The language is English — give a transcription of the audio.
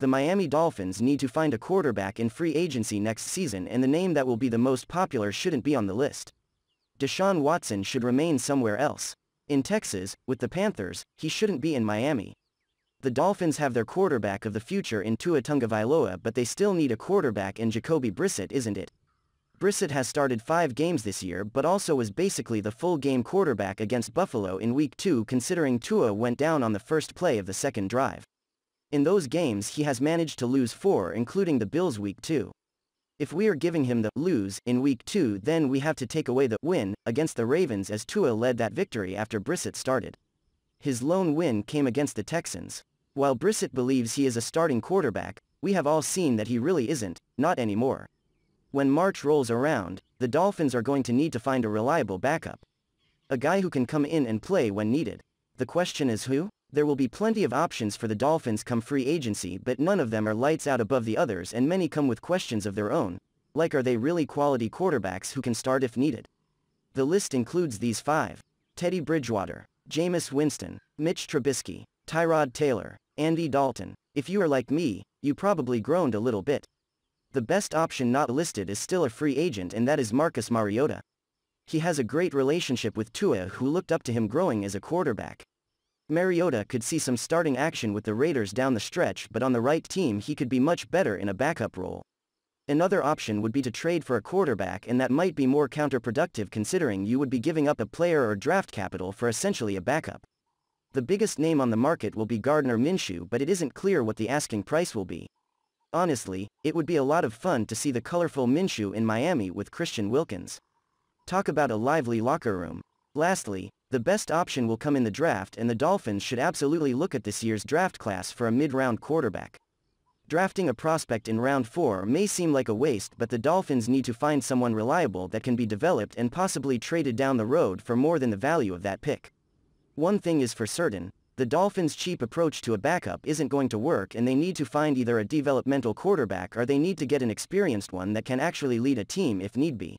the Miami Dolphins need to find a quarterback in free agency next season and the name that will be the most popular shouldn't be on the list. Deshaun Watson should remain somewhere else. In Texas, with the Panthers, he shouldn't be in Miami. The Dolphins have their quarterback of the future in Tua Tungavailoa but they still need a quarterback and Jacoby Brissett isn't it? Brissett has started five games this year but also was basically the full-game quarterback against Buffalo in Week 2 considering Tua went down on the first play of the second drive. In those games he has managed to lose 4 including the Bills week 2. If we are giving him the lose in week 2 then we have to take away the win against the Ravens as Tua led that victory after Brissett started. His lone win came against the Texans. While Brissett believes he is a starting quarterback, we have all seen that he really isn't, not anymore. When March rolls around, the Dolphins are going to need to find a reliable backup. A guy who can come in and play when needed. The question is who? There will be plenty of options for the Dolphins come free agency but none of them are lights out above the others and many come with questions of their own, like are they really quality quarterbacks who can start if needed. The list includes these five. Teddy Bridgewater, Jameis Winston, Mitch Trubisky, Tyrod Taylor, Andy Dalton. If you are like me, you probably groaned a little bit. The best option not listed is still a free agent and that is Marcus Mariota. He has a great relationship with Tua who looked up to him growing as a quarterback. Mariota could see some starting action with the Raiders down the stretch but on the right team he could be much better in a backup role. Another option would be to trade for a quarterback and that might be more counterproductive considering you would be giving up a player or draft capital for essentially a backup. The biggest name on the market will be Gardner Minshew but it isn't clear what the asking price will be. Honestly, it would be a lot of fun to see the colorful Minshew in Miami with Christian Wilkins. Talk about a lively locker room. Lastly, the best option will come in the draft and the Dolphins should absolutely look at this year's draft class for a mid-round quarterback. Drafting a prospect in round 4 may seem like a waste but the Dolphins need to find someone reliable that can be developed and possibly traded down the road for more than the value of that pick. One thing is for certain, the Dolphins' cheap approach to a backup isn't going to work and they need to find either a developmental quarterback or they need to get an experienced one that can actually lead a team if need be.